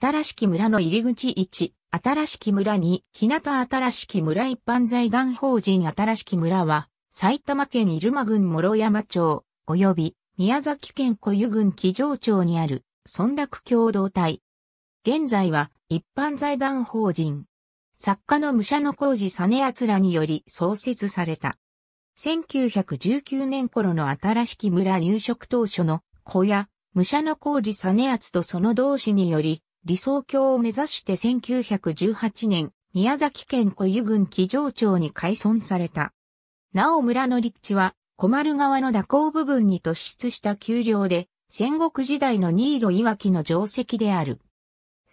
新しき村の入り口1、新しき村2、日向新しき村一般財団法人新しき村は、埼玉県入間郡諸山町、及び宮崎県小湯郡木城町にある、村落共同体。現在は、一般財団法人。作家の武者の工事実奴らにより創設された。1919年頃の新しき村入植当初の小屋、武者の工事実奴とその同志により、理想郷を目指して1918年、宮崎県小湯郡木城町に改村された。なお村の立地は、小丸川の蛇行部分に突出した丘陵で、戦国時代の新色岩木の定石である。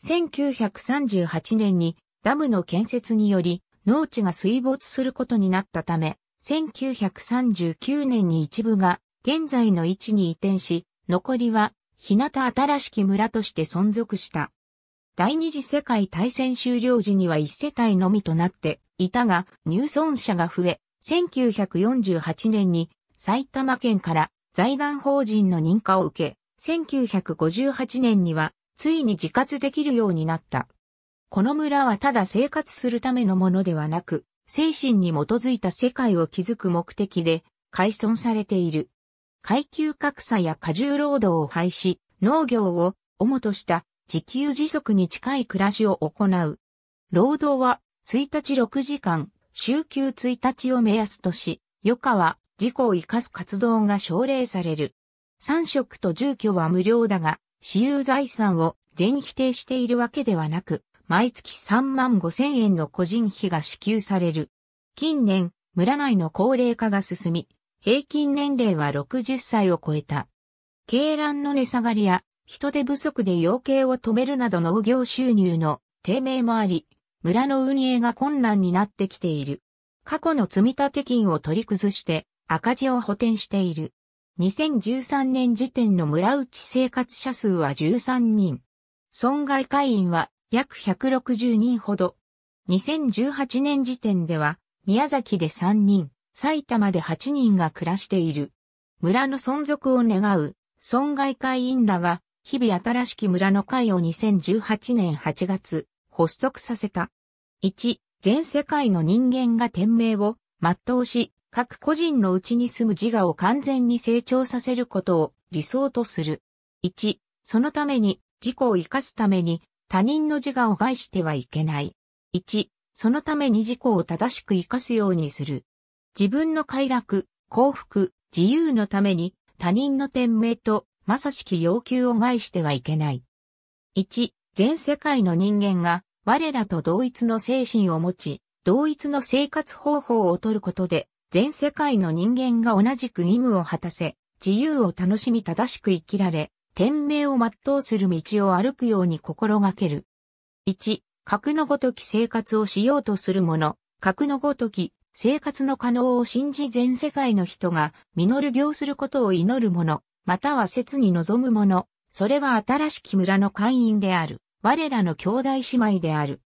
1938年にダムの建設により農地が水没することになったため、1939年に一部が現在の位置に移転し、残りは日向新しき村として存続した。第二次世界大戦終了時には一世帯のみとなっていたが、入村者が増え、1948年に埼玉県から財団法人の認可を受け、1958年にはついに自活できるようになった。この村はただ生活するためのものではなく、精神に基づいた世界を築く目的で改存されている。階級格差や過重労働を廃止、農業を主とした自給自足に近い暮らしを行う。労働は1日6時間、週休1日を目安とし、余暇は自己を生かす活動が奨励される。3食と住居は無料だが、私有財産を全否定しているわけではなく、毎月3万5千円の個人費が支給される。近年、村内の高齢化が進み、平均年齢は60歳を超えた。鶏卵の値下がりや人手不足で養鶏を止めるなど農業収入の低迷もあり、村の運営が困難になってきている。過去の積立金を取り崩して赤字を補填している。2013年時点の村内生活者数は13人。損害会員は約160人ほど。2018年時点では宮崎で3人、埼玉で8人が暮らしている。村の存続を願う損害会員らが日々新しき村の会を2018年8月、発足させた。1、全世界の人間が天命を全うし、各個人のうちに住む自我を完全に成長させることを理想とする。1、そのために、自己を生かすために、他人の自我を害してはいけない。1、そのために自己を正しく生かすようにする。自分の快楽、幸福、自由のために、他人の天命とまさしき要求を害してはいけない。1、全世界の人間が我らと同一の精神を持ち、同一の生活方法をとることで、全世界の人間が同じく義務を果たせ、自由を楽しみ正しく生きられ、天命を全うする道を歩くように心がける。1、格のごとき生活をしようとする者、格のごとき生活の可能を信じ全世界の人が実る行することを祈る者、または説に望む者、それは新しき村の会員である、我らの兄弟姉妹である。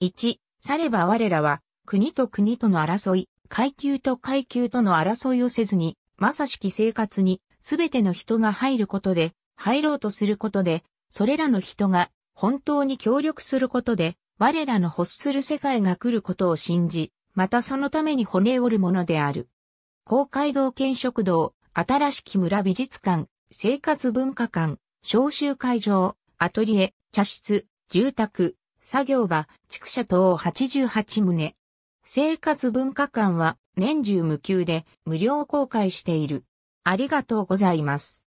1、されば我らは、国と国との争い、階級と階級との争いをせずに、まさしき生活に、すべての人が入ることで、入ろうとすることで、それらの人が、本当に協力することで、我らの欲する世界が来ることを信じ、またそのために骨折るものである。公会堂県食堂、新しき村美術館、生活文化館、招集会場、アトリエ、茶室、住宅、作業場、畜舎等88棟。生活文化館は年中無休で無料公開している。ありがとうございます。